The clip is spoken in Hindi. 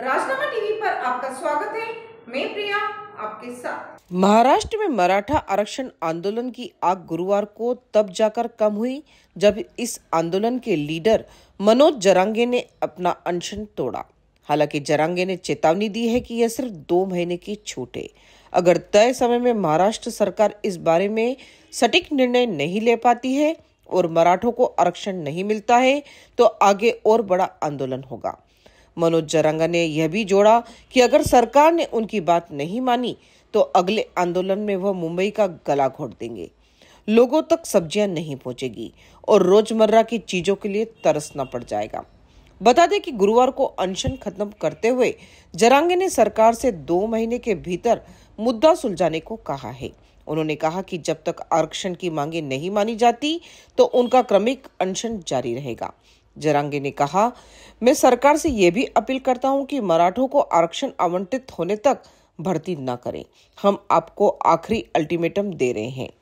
राजनामा टीवी पर आपका स्वागत है मैं प्रिया आपके साथ महाराष्ट्र में मराठा आरक्षण आंदोलन की आग गुरुवार को तब जाकर कम हुई जब इस आंदोलन के लीडर मनोज जरांगे ने अपना अनशन तोड़ा हालांकि जरांगे ने चेतावनी दी है कि यह सिर्फ दो महीने की छूट है अगर तय समय में महाराष्ट्र सरकार इस बारे में सटीक निर्णय नहीं ले पाती है और मराठों को आरक्षण नहीं मिलता है तो आगे और बड़ा आंदोलन होगा मनोज जरंगा ने यह भी जोड़ा कि अगर सरकार ने उनकी बात नहीं मानी तो अगले आंदोलन में वह मुंबई का गला घोट देंगे लोगों तक सब्जियां नहीं पहुंचेगी और रोजमर्रा की चीजों के लिए तरसना पड़ जाएगा बता दें कि गुरुवार को अनशन खत्म करते हुए जरांगे ने सरकार से दो महीने के भीतर मुद्दा सुलझाने को कहा है उन्होंने कहा कि जब तक आरक्षण की मांगे नहीं मानी जाती तो उनका क्रमिक अनशन जारी रहेगा जरांगी ने कहा मैं सरकार से ये भी अपील करता हूँ कि मराठों को आरक्षण आवंटित होने तक भर्ती न करें हम आपको आखिरी अल्टीमेटम दे रहे हैं